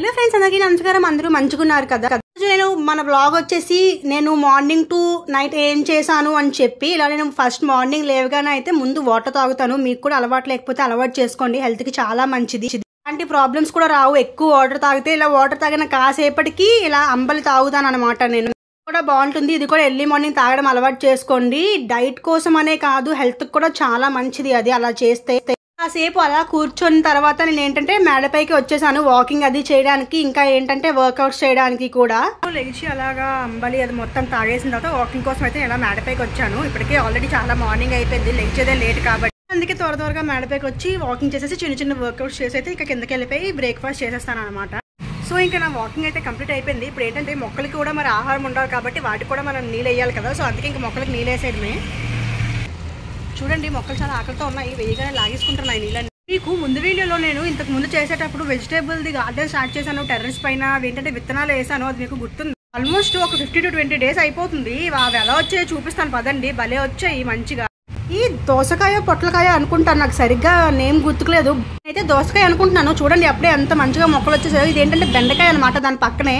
hello friends అందరికీ నమస్కారం అందరూ మంచుకున్నారు కదా రోజు నేను మన బ్లాగ్ వచ్చేసి నేను మార్నింగ్ టు నైట్ ఏం చేశాను అని చెప్పి ఇలా నేను ఫస్ట్ మార్నింగ్ లేవగానే అయితే ముందు వాటర్ తాగుతాను మీకు కూడా అలవాటు లేకపోతే అలవాటు చేసుకోండి హెల్త్ కి చాలా మంచిది అలాంటి ప్రాబ్లమ్స్ కూడా రావు ఎక్కువ వాటర్ తాగితే ఇలా వాటర్ తాగిన కాసేపటికి ఇలా అంబలి తాగుతాను అనమాట నేను కూడా బాగుంటుంది ఇది కూడా ఎర్లీ మార్నింగ్ తాగడం అలవాటు చేసుకోండి డైట్ కోసం అనే కాదు హెల్త్ కూడా చాలా మంచిది అది అలా చేస్తే కాసేపు అలా కూర్చున్న తర్వాత నేను ఏంటంటే మేడపైకి వచ్చేసాను వాకింగ్ అది చేయడానికి ఇంకా ఏంటంటే వర్కౌట్స్ చేయడానికి కూడా లేచి అలాగా అంబలి అది మొత్తం తాగేసిన తర్వాత వాకింగ్ కోసం అయితే ఇలా మేడపైకి వచ్చాను ఇప్పటికే ఆల్రెడీ చాలా మార్నింగ్ అయిపోయింది లేచేదే లేట్ కాబట్టి అందుకే త్వర త్వరగా మేడపైకి వచ్చి వాకింగ్ చేసేసి చిన్న చిన్న వర్కౌట్స్ చేసి అయితే ఇంకా కిందకి వెళ్ళిపోయి బ్రేక్ఫాస్ట్ చేసేస్తాను అనమాట సో ఇంకా నా వాకింగ్ అయితే కంప్లీట్ అయిపోయింది ఇప్పుడు ఏంటంటే మొక్కలకి కూడా మరి ఆహారం ఉండాలి కాబట్టి వాటికి కూడా మనం నీళ్ళు వేయాలి కదా సో అందుకే ఇంకా మొక్కలకి నీళ్ళు వేసేయడమే చూడండి మొక్కలు చాలా ఆకలితో ఉన్నాయి వేయగానే లాగేసుకుంటున్నాయి నీళ్ళని మీకు ముందు వీడియోలో నేను ఇంతకు ముందు చేసేటప్పుడు వెజిటేబుల్ది గార్డెన్ స్టార్ట్ చేశాను టెర్రస్ పైన ఏంటంటే విత్తనాలు వేసాను అది మీకు గుర్తుంది ఆల్మోస్ట్ ఒక ఫిఫ్టీ టు ట్వంటీ డేస్ అయిపోతుంది అవి ఎలా వచ్చాయి చూపిస్తాను పదండి భలే వచ్చాయి మంచిగా ఈ దోసకాయ పొట్లకాయ అనుకుంటాను నాకు సరిగ్గా నేమ్ గుర్తుకులేదు అయితే దోసకాయ అనుకుంటున్నాను చూడండి అప్పుడే ఎంత మంచిగా మొక్కలు వచ్చేసాయో ఏంటంటే బెండకాయ అనమాట దాని పక్కనే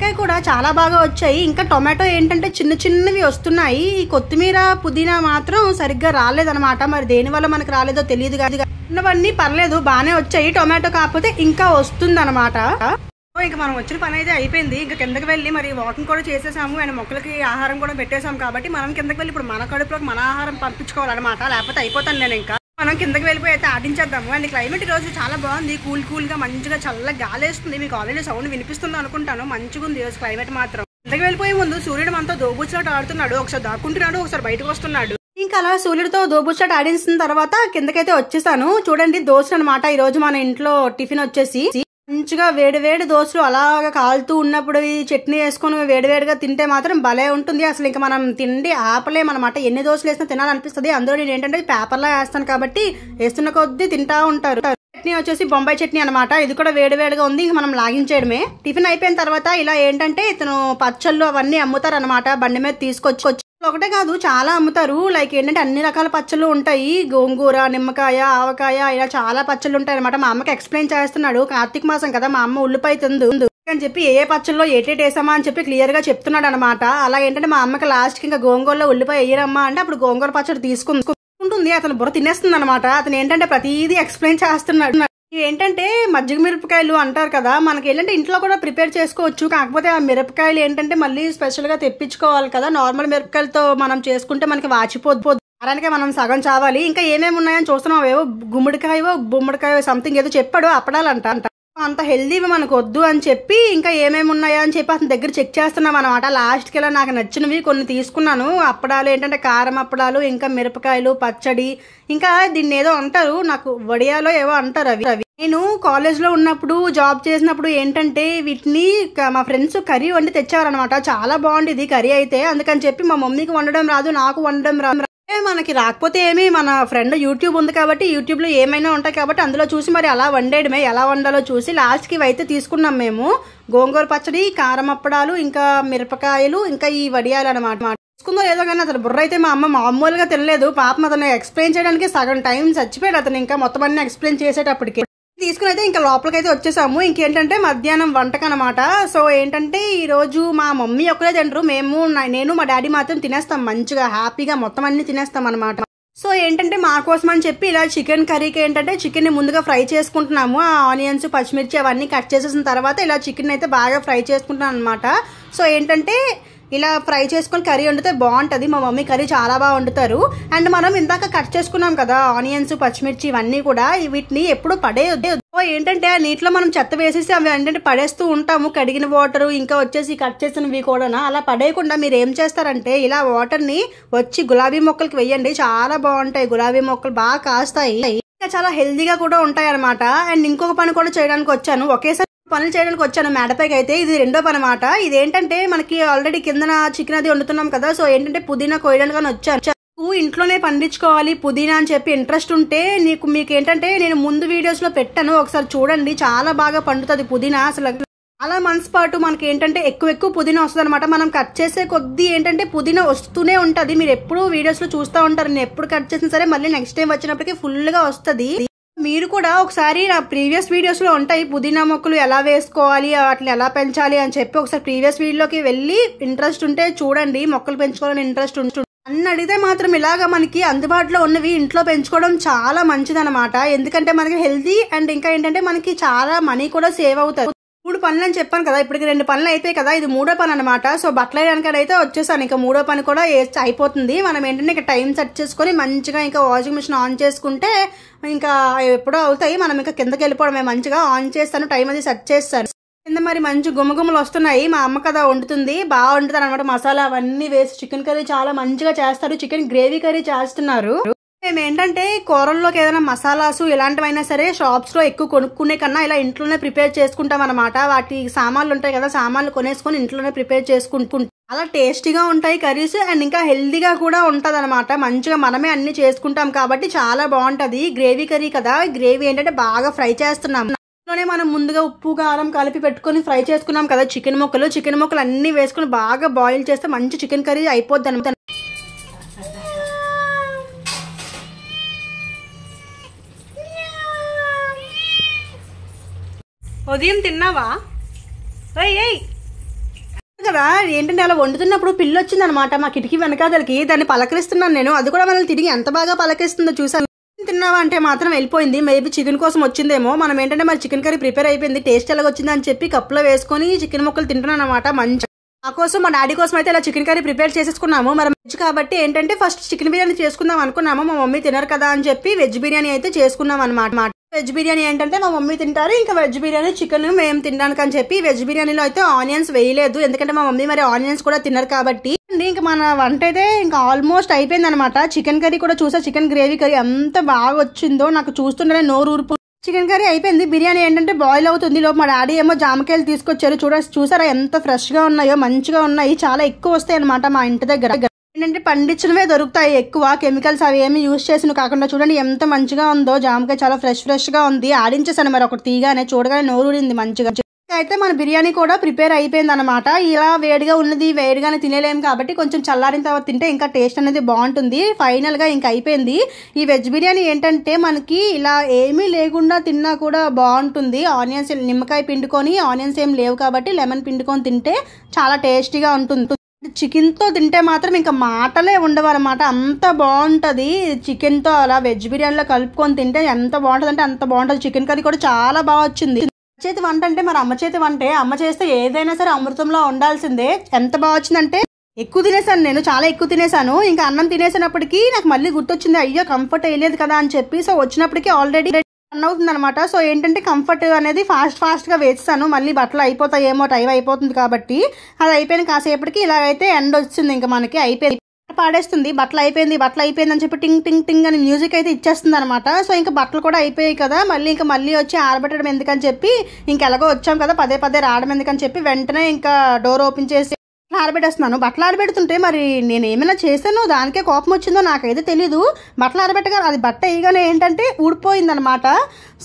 మిరపకాయ కూడా చాలా బాగా వచ్చాయి ఇంకా టొమాటో ఏంటంటే చిన్న చిన్నవి వస్తున్నాయి ఈ కొత్తిమీర పుదీనా మాత్రం సరిగ్గా రాలేదనమాట మరి దేనివల్ల మనకు రాలేదో తెలియదు కాదు ఉన్నవన్నీ పర్లేదు బాగానే వచ్చాయి టొమాటో కాకపోతే ఇంకా వస్తుందన్నమాట ఇక మనం వచ్చిన పని అయితే అయిపోయింది ఇంకా కిందకి వెళ్ళి మరి వాకింగ్ కూడా చేసేసాము అండ్ మొక్కలకి ఆహారం కూడా పెట్టేసాము కాబట్టి మనం కిందకి వెళ్ళి ఇప్పుడు మన కడుపులోకి మన ఆహారం పంపించుకోవాలన్నమాట లేకపోతే అయిపోతాను నేను ఇంకా మనం కిందకి వెళ్ళిపోయి అయితే ఆడించేద్దాము అండ్ క్లైమేట్ ఈరోజు చాలా బాగుంది కూల్ కూల్గా మంచిగా చల్ల గాలేస్తుంది మీకు ఆల్రెడీ సౌండ్ వినిపిస్తుంది అనుకుంటాను మంచిగా ఉంది ఈరోజు క్లైమేట్ మాత్రం కిందకి వెళ్ళిపోయే ముందు సూర్యుడు మనతో దోబుచ్చినట్టు ఆడుతున్నాడు ఒకసారి దాక్కుంటున్నాడు ఒకసారి బయటకు వస్తున్నాడు ఇంకా అలా సూర్యుడితో దోబుచ్చాట్ ఆడించిన తర్వాత కిందకైతే వచ్చేసాను చూడండి దోశ అనమాట ఈ రోజు మన ఇంట్లో టిఫిన్ వచ్చేసి మంచిగా వేడివేడి దోశలు అలాగా కాలుతూ ఉన్నప్పుడు ఈ చట్నీ వేసుకొని వేడివేడిగా తింటే మాత్రం భలే ఉంటుంది అసలు ఇంకా మనం తిండి ఆపలేమన్నమాట ఎన్ని దోశలు వేసినా తినాలనిపిస్తుంది అందులో నేను ఏంటంటే పేపర్లో వేస్తాను కాబట్టి వేస్తున్న కొద్దీ తింటా ఉంటారు చట్నీ వచ్చేసి బొంబాయి చట్నీ అనమాట ఇది కూడా వేడివేడిగా ఉంది ఇంక మనం లాగించేయడమే టిఫిన్ అయిపోయిన తర్వాత ఇలా ఏంటంటే ఇతను పచ్చళ్ళు అవన్నీ అనమాట బండి మీద తీసుకొచ్చి ఒకటే కాదు చాలా అమ్ముతారు లైక్ ఏంటంటే అన్ని రకాల పచ్చళ్ళు ఉంటాయి గోంగూర నిమ్మకాయ ఆవకాయ ఇలా చాలా పచ్చళ్ళు ఉంటాయి అనమాట మా అమ్మకి ఎక్స్ప్లెయిన్ చేస్తున్నాడు కార్తీక మాసం కదా మా అమ్మ ఉల్లిపాయ తిందు అని చెప్పి ఏ పచ్చల్లో ఏటేట్ వేసామా అని చెప్పి గా చెప్తున్నాడు అనమాట అలా ఏంటంటే మా అమ్మకి లాస్ట్ కి ఇంకా గోంగూరలో ఉల్లిపాయ వేయరమ్మా అంటే అప్పుడు గోంగూర పచ్చడి తీసుకుంటుంది అతను బుర్ర తినేస్తుంది అనమాట అతను ఏంటంటే ప్రతిదీ ఎక్స్ప్లెయిన్ చేస్తున్నాడు ఏంటంటే మజ్జిగ మిరపకాయలు అంటారు కదా మనకి ఏంటంటే ఇంట్లో కూడా ప్రిపేర్ చేసుకోవచ్చు కాకపోతే ఆ మిరపకాయలు ఏంటంటే మళ్ళీ స్పెషల్గా తెప్పించుకోవాలి కదా నార్మల్ మిరపకాయలతో మనం చేసుకుంటే మనకి వాచిపోదు అలానే మనం సగం చావాలి ఇంకా ఏమేమి ఉన్నాయని చూస్తున్నాం ఏవో గుమ్మడికాయవో గుమ్మడికాయో సంథింగ్ ఏదో చెప్పాడు అప్పడాలంట అంట అంత హెల్దీవి మనకు వద్దు అని చెప్పి ఇంకా ఏమేమి ఉన్నాయో అని చెప్పి అతని దగ్గర చెక్ చేస్తున్నాం అనమాట లాస్ట్కి వెళ్ళి నాకు నచ్చినవి కొన్ని తీసుకున్నాను అప్పడాలు ఏంటంటే కారం అప్పడాలు ఇంకా మిరపకాయలు పచ్చడి ఇంకా దీన్ని ఏదో అంటారు నాకు వడియాలో ఏవో అంటారు అవి అవి నేను కాలేజ్లో ఉన్నప్పుడు జాబ్ చేసినప్పుడు ఏంటంటే వీటిని మా ఫ్రెండ్స్ కర్రీ వండి తెచ్చారనమాట చాలా బాగుండేది కర్రీ అయితే అందుకని చెప్పి మా మమ్మీకి వండడం రాదు నాకు వండడం రాదు మనకి రాకపోతే ఏమి మన ఫ్రెండ్ యూట్యూబ్ ఉంది కాబట్టి యూట్యూబ్లో ఏమైనా ఉంటాయి కాబట్టి అందులో చూసి మరి అలా వండేయడమే ఎలా వండాలో చూసి లాస్ట్కి అయితే తీసుకున్నాం మేము గోంగూర పచ్చడి కారం అప్పడాలు ఇంకా మిరపకాయలు ఇంకా ఈ వడియాలు అనమాట తీసుకుందో ఏదో కానీ అతను బుర్ర అయితే మా అమ్మ మామూలుగా తినలేదు పాపం అతను ఎక్స్ప్లెయిన్ చేయడానికి సగం టైం చచ్చిపోయాడు అతను ఇంకా మొత్తం అన్ని ఎక్స్ప్లెయిన్ చేసేటప్పటికి తీసుకుని అయితే ఇంకా లోపలికైతే వచ్చేసాము ఇంకేంటంటే మధ్యాహ్నం వంటకం అనమాట సో ఏంటంటే ఈరోజు మా మమ్మీ ఒక్కరే తింటారు మేము నేను మా డాడీ మాత్రం తినేస్తాం మంచిగా హ్యాపీగా మొత్తం అన్ని తినేస్తాం అనమాట సో ఏంటంటే మా కోసం అని చెప్పి ఇలా చికెన్ కర్రీకి ఏంటంటే చికెన్ని ముందుగా ఫ్రై చేసుకుంటున్నాము ఆ ఆనియన్స్ పచ్చిమిర్చి అవన్నీ కట్ చేసేసిన తర్వాత ఇలా చికెన్ అయితే బాగా ఫ్రై చేసుకుంటున్నాను అనమాట సో ఏంటంటే ఇలా ఫ్రై చేసుకొని కర్రీ వండితే బాగుంటుంది మా మమ్మీ కర్రీ చాలా బాగా వండుతారు అండ్ మనం ఇందాక కట్ చేసుకున్నాం కదా ఆనియన్స్ పచ్చిమిర్చి ఇవన్నీ కూడా వీటిని ఎప్పుడు పడేయొద్దు ఏంటంటే ఆ నీటిలో మనం చెత్త వేసేసి అవి ఏంటంటే పడేస్తూ ఉంటాము కడిగిన వాటర్ ఇంకా వచ్చేసి కట్ చేసినవి కూడా అలా పడేయకుండా మీరు ఏం చేస్తారంటే ఇలా వాటర్ని వచ్చి గులాబీ మొక్కలకి వేయండి చాలా బాగుంటాయి గులాబీ మొక్కలు బాగా కాస్తాయి ఇంకా చాలా హెల్దీగా కూడా ఉంటాయి అనమాట అండ్ ఇంకొక పని కూడా చేయడానికి వచ్చాను ఒకేసారి పనులు చేయడానికి వచ్చాను మేడపైకి అయితే ఇది రెండో పని అనమాట ఇదేంటంటే మనకి ఆల్రెడీ కిందన చికెన్ అది వండుతున్నాం కదా సో ఏంటంటే పుదీనా కోయడానికి కానీ వచ్చాను నువ్వు ఇంట్లోనే పండించుకోవాలి పుదీనా అని చెప్పి ఇంట్రెస్ట్ ఉంటే నీకు మీకు ఏంటంటే నేను ముందు వీడియోస్ లో పెట్టాను ఒకసారి చూడండి చాలా బాగా పండుతుంది పుదీనా అసలు చాలా మంత్స్ పాటు మనకి ఏంటంటే ఎక్కువ ఎక్కువ పుదీనా వస్తుంది అనమాట మనం కట్ చేసే కొద్దీ ఏంటంటే పుదీనా వస్తూనే ఉంటుంది మీరు ఎప్పుడు వీడియోస్ లో చూస్తూ ఉంటారు నేను ఎప్పుడు కట్ చేసినా సరే మళ్ళీ నెక్స్ట్ టైం వచ్చినప్పటికీ ఫుల్ గా వస్తుంది మీరు కూడా ఒకసారి నా ప్రీవియస్ వీడియోస్లో ఉంటాయి పుదీనా మొక్కలు ఎలా వేసుకోవాలి వాటిని ఎలా పెంచాలి అని చెప్పి ఒకసారి ప్రీవియస్ వీడియోలోకి వెళ్ళి ఇంట్రెస్ట్ ఉంటే చూడండి మొక్కలు పెంచుకోవాలని ఇంట్రెస్ట్ ఉంటుంది అన్న అడిగితే మాత్రం ఇలాగ మనకి అందుబాటులో ఉన్నవి ఇంట్లో పెంచుకోవడం చాలా మంచిదనమాట ఎందుకంటే మనకి హెల్తీ అండ్ ఇంకా ఏంటంటే మనకి చాలా మనీ కూడా సేవ్ అవుతుంది మూడు పనులు అని చెప్పాను కదా ఇప్పటికి రెండు పనులు అయితే కదా ఇది మూడో పని అనమాట సో బట్టలు వేయడానికి అయితే వచ్చేసాను ఇంకా మూడో పని కూడా అయిపోతుంది మనం ఏంటంటే ఇంకా టైం సెట్ చేసుకొని మంచిగా ఇంకా వాషింగ్ మిషన్ ఆన్ చేసుకుంటే ఇంకా ఎప్పుడో అవుతాయి మనం ఇంకా కిందకి వెళ్ళిపోవడమే మంచిగా ఆన్ చేస్తాను టైం అది సెట్ చేస్తాను కింద మరి మంచి గుమగుమలు వస్తున్నాయి మా అమ్మ కదా వండుతుంది బాగా వండుతారు అనమాట మసాలా అవన్నీ వేసి చికెన్ కర్రీ చాలా మంచిగా చేస్తారు చికెన్ గ్రేవీ కర్రీ చేస్తున్నారు మేము ఏంటంటే కూరల్లోకి ఏదైనా మసాలాస్ ఇలాంటివైనా సరే షాప్స్లో ఎక్కువ కొనుక్కునే కన్నా ఇలా ఇంట్లోనే ప్రిపేర్ చేసుకుంటాం అనమాట వాటి సామాన్లు ఉంటాయి కదా సామాన్లు కొనేసుకొని ఇంట్లోనే ప్రిపేర్ చేసుకుంటుంటాం అలా టేస్టీగా ఉంటాయి కర్రీస్ అండ్ ఇంకా హెల్దీగా కూడా ఉంటుంది అనమాట మంచిగా మనమే అన్ని చేసుకుంటాం కాబట్టి చాలా బాగుంటుంది గ్రేవీ కర్రీ కదా గ్రేవీ ఏంటంటే బాగా ఫ్రై చేస్తున్నాం లోనే మనం ముందుగా ఉప్పు కారం కలిపి పెట్టుకొని ఫ్రై చేసుకున్నాం కదా చికెన్ ముక్కలు చికెన్ ముక్కలు అన్ని వేసుకుని బాగా బాయిల్ చేస్తే మంచి చికెన్ కర్రీ అయిపోద్ది ఉదయం తిన్నావా కదా ఏంటంటే అలా వండుతున్నప్పుడు పిల్లి వచ్చిందనమాట మా కిటికీ వెనకాదలకి దాన్ని పలకరిస్తున్నాను నేను అది కూడా మనల్ని తిరిగి ఎంత బాగా పలకరిస్తుందో చూసాను తిన్నావా అంటే మాత్రం వెళ్ళిపోయింది మేబీ చికెన్ కోసం వచ్చిందేమో మనం ఏంటంటే మరి చికెన్ కర్రీ ప్రిపేర్ అయిపోయింది టేస్ట్ ఎలా వచ్చింది అని చెప్పి కప్పులో వేసుకొని చికెన్ ముక్కలు తింటున్నాను అనమాట మంచి నా కోసం మా డాడీ కోసం అయితే ఇలా చికెన్ కర్రీ ప్రిపేర్ చేసేసుకున్నాము మరి వెజ్ కాబట్టి ఏంటంటే ఫస్ట్ చికెన్ బిర్యానీ చేసుకుందాం అనుకున్నాము మా మమ్మీ తినరు కదా అని చెప్పి వెజ్ బిర్యానీ అయితే చేసుకున్నాం అనమాట వెజ్ బిర్యానీ ఏంటంటే మా మమ్మీ తింటారు ఇంకా వెజ్ బిర్యానీ చికెన్ మేము తినడానికి అని చెప్పి వెజ్ బిర్యానీలో అయితే ఆనియన్స్ వేయలేదు ఎందుకంటే మా మమ్మీ మరి ఆనియన్స్ కూడా తిన్నారు కాబట్టి ఇంకా మన వంట అయితే ఇంకా ఆల్మోస్ట్ అయిపోయింది అనమాట చికెన్ కర్రీ కూడా చూసా చికెన్ గ్రేవీ కర్రీ ఎంత బాగా వచ్చిందో నాకు చూస్తుండే నోరు ఊరుపు చికెన్ కర్రీ అయిపోయింది బిర్యానీ ఏంటంటే బాయిల్ అవుతుంది లోపు మా డాడీ ఏమో జామకాయలు తీసుకొచ్చారు చూడ చూసారా ఎంత ఫ్రెష్గా ఉన్నాయో మంచిగా ఉన్నాయి చాలా ఎక్కువ వస్తాయి అనమాట మా ఇంటి దగ్గర ఏంటంటే పండించినవే దొరుకుతాయి ఎక్కువ కెమికల్స్ అవి ఏమి యూజ్ చేసినవి కాకుండా చూడండి ఎంత మంచిగా ఉందో జామకాయ చాలా ఫ్రెష్ ఫ్రెష్గా ఉంది ఆడించేసాను మరి ఒకటి తీగానే చూడగానే నోరుడింది మంచిగా అయితే మన బిర్యానీ కూడా ప్రిపేర్ అయిపోయింది అనమాట ఇలా వేడిగా ఉన్నది వేడిగానే తినేలేము కాబట్టి కొంచెం చల్లారిన తర్వాత తింటే ఇంకా టేస్ట్ అనేది బాగుంటుంది ఫైనల్గా ఇంకా అయిపోయింది ఈ వెజ్ బిర్యానీ ఏంటంటే మనకి ఇలా ఏమీ లేకుండా తిన్నా కూడా బాగుంటుంది ఆనియన్స్ నిమ్మకాయ పిండుకొని ఆనియన్స్ ఏం లేవు కాబట్టి లెమన్ పిండుకొని తింటే చాలా టేస్టీగా ఉంటుంది చికెన్తో తింటే మాత్రం ఇంకా మాటలే ఉండవన్నమాట అంత బాగుంటుంది చికెన్తో అలా వెజ్ బిర్యానీలో కలుపుకొని తింటే ఎంత బాగుంటుంది అంటే అంత బాగుంటుంది చికెన్ కర్రీ కూడా చాలా బాగా వచ్చింది చేతి వంట అంటే మరి అమ్మ చేతి వంటే అమ్మ చేస్తే ఏదైనా సరే అమృతంలో ఉండాల్సిందే ఎంత బాగా వచ్చిందంటే ఎక్కువ తినేసాను నేను చాలా ఎక్కువ తినేసాను ఇంకా అన్నం తినేసినప్పటికీ నాకు మళ్ళీ గుర్తొచ్చింది అయ్యో కంఫర్ట్ అయ్యలేదు కదా అని చెప్పి సో వచ్చినప్పటికీ ఆల్రెడీ రన్ అవుతుంది అనమాట సో ఏంటంటే కంఫర్ట్ అనేది ఫాస్ట్ ఫాస్ట్గా వేస్తాను మళ్ళీ బట్టలు అయిపోతాయేమో టైం అయిపోతుంది కాబట్టి అది అయిపోయిన కాసేపటికి ఇలాగైతే ఎండ్ వచ్చింది ఇంకా మనకి అయిపోయింది పాడేస్తుంది బట్టలు అయిపోయింది బట్టలు అయిపోయింది అని చెప్పి టింగ్ టింగ్ టింగ్ అని మ్యూజిక్ అయితే ఇచ్చేస్తుంది అనమాట సో ఇంకా బట్టలు కూడా అయిపోయాయి కదా మళ్ళీ ఇంకా మళ్ళీ వచ్చి ఆరబెట్టడం ఎందుకని చెప్పి ఇంకెలాగో వచ్చాం కదా పదే పదే రావడం ఎందుకని చెప్పి వెంటనే ఇంకా డోర్ ఓపెన్ చేసి ఆరబెట్టేస్తున్నాను బట్టలు ఆరబెడుతుంటే మరి నేను ఏమైనా చేశానో దానికే కోపం వచ్చిందో నాకైతే తెలీదు బట్టలు ఆరబెట్టగా అది బట్ట వేయగానే ఏంటంటే ఊడిపోయిందనమాట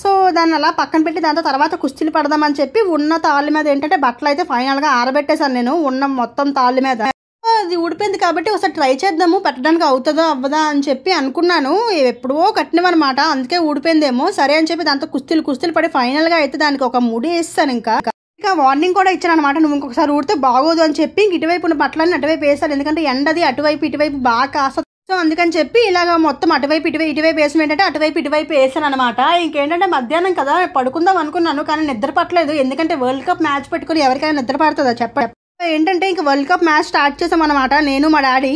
సో దాన్ని అలా పక్కన పెట్టి దాంతో తర్వాత కుస్తీలు పడదామని చెప్పి ఉన్న తాళ్ళ మీద ఏంటంటే బట్టలు అయితే ఫైనల్గా ఆరబెట్టేశాను నేను ఉన్న మొత్తం తాళ్ళ మీద అది ఊడిపోయింది కాబట్టి ఒకసారి ట్రై చేద్దాము పెట్టడానికి అవుతుందో అవ్వదా అని చెప్పి అనుకున్నాను ఎప్పుడో కట్టినవన్నమాట అందుకే ఊడిపోయిందేమో సరే అని చెప్పి దాంతో కుస్తీలు కుస్తీలు పడి ఫైనల్గా అయితే దానికి ఒక ముడి వేస్తాను ఇంకా ఇంకా వార్నింగ్ కూడా ఇచ్చాను అనమాట నువ్వు ఇంకొకసారి ఊడితే బాగోదు అని చెప్పి ఇటువైపు ఉన్న బట్టలన్నీ అటువైపు వేస్తారు ఎందుకంటే ఎండది అటువైపు ఇటువైపు బాగా కాస్త సో అందుకని చెప్పి ఇలాగ మొత్తం అటువైపు ఇటువైపు ఇటువైపు వేసిన ఏంటంటే అటువైపు ఇటువైపు వేసాను అనమాట ఇంకేంటంటే మధ్యాహ్నం కదా పడుకుందాం అనుకున్నాను కానీ నిద్ర పట్టలేదు ఎందుకంటే వరల్డ్ కప్ మ్యాచ్ పెట్టుకుని ఎవరికైనా నిద్ర పడుతుందా చెప్పండి ఏంటంటే ఇంక వరల్డ్ కప్ మ్యాచ్ స్టార్ట్ చేసాం అనమాట నేను మా డాడీ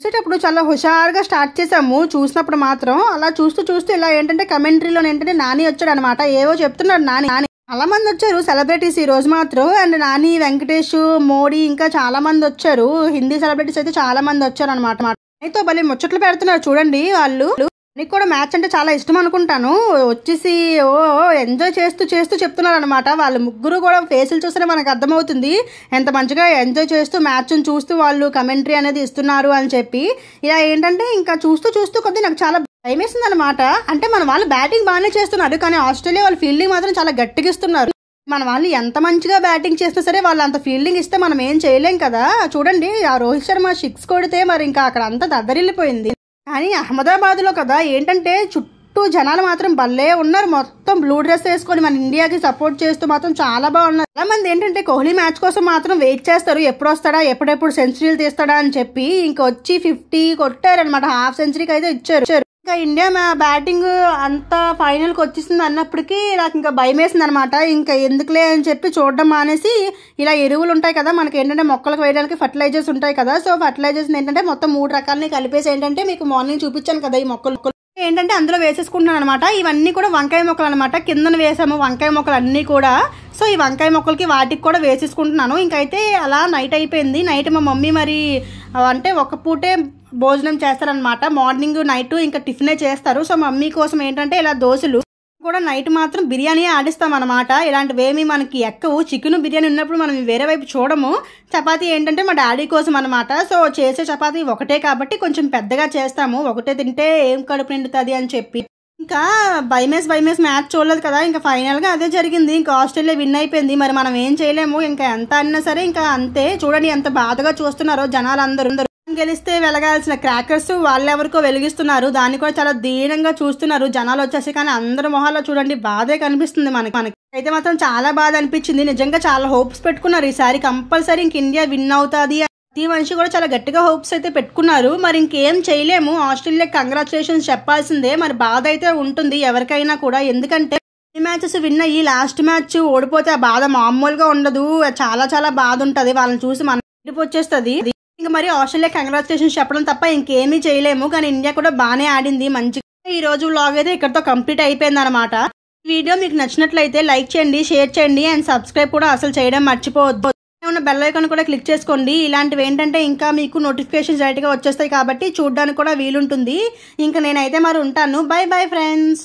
చూసేటప్పుడు చాలా హుషారుగా స్టార్ట్ చేసాము చూసినప్పుడు మాత్రం అలా చూస్తూ చూస్తూ ఇలా ఏంటంటే కమెంట్రీలో ఏంటంటే నాని వచ్చాడు అనమాట ఏవో చెప్తున్నాడు నాని నాని చాలా మంది వచ్చారు సెలబ్రిటీస్ ఈ రోజు మాత్రం అండ్ నాని వెంకటేష్ మోడీ ఇంకా చాలా మంది వచ్చారు హిందీ సెలబ్రిటీస్ అయితే చాలా మంది వచ్చారు అనమాట అయితే భలే ముచ్చట్లు పెడుతున్నారు చూడండి వాళ్ళు నీకు కూడా మ్యాచ్ అంటే చాలా ఇష్టం అనుకుంటాను వచ్చేసి ఓ ఎంజాయ్ చేస్తూ చేస్తూ చెప్తున్నారు అనమాట వాళ్ళు ముగ్గురు కూడా ఫేసులు చూస్తే మనకు అర్థమవుతుంది ఎంత మంచిగా ఎంజాయ్ చేస్తూ మ్యాచ్ని చూస్తూ వాళ్ళు కమెంటరీ అనేది ఇస్తున్నారు అని చెప్పి ఇలా ఏంటంటే ఇంకా చూస్తూ చూస్తూ కొద్దిగా నాకు చాలా భయమేస్తుంది అనమాట అంటే మన వాళ్ళు బ్యాటింగ్ బాగానే చేస్తున్నారు కానీ ఆస్ట్రేలియా వాళ్ళు ఫీల్డింగ్ మాత్రం చాలా గట్టిగా ఇస్తున్నారు మన వాళ్ళు ఎంత మంచిగా బ్యాటింగ్ చేసినా సరే వాళ్ళు అంత ఫీల్డింగ్ ఇస్తే మనం ఏం చేయలేం కదా చూడండి ఆ రోహిత్ శర్మ సిక్స్ కొడితే మరి ఇంకా అక్కడ అంతా దద్దరిల్లిపోయింది కానీ అహ్మదాబాద్లో కదా ఏంటంటే చుట్టూ చుట్టూ జనాలు మాత్రం భలే ఉన్నారు మొత్తం బ్లూ డ్రెస్ వేసుకొని మన ఇండియాకి సపోర్ట్ చేస్తూ మాత్రం చాలా బాగున్నారు చాలా మంది ఏంటంటే కోహ్లీ మ్యాచ్ కోసం మాత్రం వెయిట్ చేస్తారు ఎప్పుడు వస్తాడా ఎప్పుడెప్పుడు సెంచరీలు తీస్తాడా అని చెప్పి ఇంకొచ్చి ఫిఫ్టీ కొట్టారనమాట హాఫ్ సెంచరీకి అయితే ఇచ్చారు ఇంకా ఇండియా మా బ్యాటింగ్ అంత కి వచ్చేసింది అన్నప్పటికీ నాకు ఇంకా భయం వేసింది అనమాట ఇంకా ఎందుకులే అని చెప్పి చూడడం మానేసి ఇలా ఎరువులు ఉంటాయి కదా మనకి ఏంటంటే మొక్కలకు వేయడానికి ఫర్టిలైజర్స్ ఉంటాయి కదా సో ఫర్టిలైజర్స్ ఏంటంటే మొత్తం మూడు రకాలని కలిపేసి ఏంటంటే మీకు మార్నింగ్ చూపించాను కదా ఈ మొక్కలు ఏంటంటే అందులో వేసేసుకుంటున్నాను అనమాట ఇవన్నీ కూడా వంకాయ మొక్కలు అనమాట కిందన వేసాము వంకాయ మొక్కలు అన్నీ కూడా సో ఈ వంకాయ మొక్కలకి వాటికి కూడా వేసేసుకుంటున్నాను ఇంకైతే అలా నైట్ అయిపోయింది నైట్ మా మమ్మీ మరి అంటే ఒక పూటే భోజనం చేస్తారనమాట మార్నింగ్ నైట్ ఇంకా టిఫినే చేస్తారు సో మమ్మీ కోసం ఏంటంటే ఇలా దోశలు కూడా నైట్ మాత్రం బిర్యానీ ఆడిస్తాం అనమాట ఇలాంటివేమీ మనకి ఎక్కవు చికెన్ బిర్యానీ ఉన్నప్పుడు మనం వేరే వైపు చూడము చపాతీ ఏంటంటే మా డాడీ కోసం అనమాట సో చేసే చపాతీ ఒకటే కాబట్టి కొంచెం పెద్దగా చేస్తాము ఒకటే తింటే ఏం కడుపు నిండుతుంది అని చెప్పి ఇంకా బైమేస్ బైమేస్ మ్యాచ్ చూడలేదు కదా ఇంకా ఫైనల్గా అదే జరిగింది ఇంకా ఆస్ట్రేలియా విన్ అయిపోయింది మరి మనం ఏం చేయలేము ఇంకా ఎంత అన్నా సరే ఇంకా అంతే చూడండి ఎంత బాధగా చూస్తున్నారో జనాలు అందరూ గెలిస్తే వెలగాల్సిన క్రాకర్స్ వాళ్ళు ఎవరికో వెలిగిస్తున్నారు దాన్ని కూడా చాలా దీనంగా చూస్తున్నారు జనాలు వచ్చేసి కానీ అందరి మొహాల్లో చూడండి బాధే కనిపిస్తుంది మనకి మనకి అయితే మాత్రం చాలా బాధ అనిపించింది నిజంగా చాలా హోప్స్ పెట్టుకున్నారు ఈసారి కంపల్సరీ ఇంక ఇండియా విన్ అవుతుంది ప్రతి మనిషి కూడా చాలా గట్టిగా హోప్స్ అయితే పెట్టుకున్నారు మరి ఇంకేం చేయలేము ఆస్ట్రేలియా కంగ్రాచులేషన్స్ చెప్పాల్సిందే మరి బాధ అయితే ఉంటుంది ఎవరికైనా కూడా ఎందుకంటే ఈ మ్యాచెస్ విన్ అయ్యి లాస్ట్ మ్యాచ్ ఓడిపోతే ఆ బాధ మామూలుగా ఉండదు చాలా చాలా బాధ ఉంటుంది వాళ్ళని చూసి మన వచ్చేస్తుంది ఇంకా మరి ఆస్ట్రేలియా కంగ్రాచులేషన్స్ చెప్పడం తప్ప ఇంకేమీ చేయలేము కానీ ఇండియా కూడా బాగానే ఆడింది మంచిగా ఈ రోజు బ్లాగ్ అయితే ఇక్కడతో కంప్లీట్ అయిపోయింది అనమాట వీడియో మీకు నచ్చినట్లయితే లైక్ చేయండి షేర్ చేయండి అండ్ సబ్స్క్రైబ్ కూడా అసలు చేయడం మర్చిపోవద్దు ఉన్న బెల్ ఐకాన్ కూడా క్లిక్ చేసుకోండి ఇలాంటివి ఏంటంటే ఇంకా మీకు నోటిఫికేషన్స్ డైరెక్ట్గా వచ్చేస్తాయి కాబట్టి చూడడానికి కూడా వీలుంటుంది ఇంకా నేనైతే మరి ఉంటాను బై బై ఫ్రెండ్స్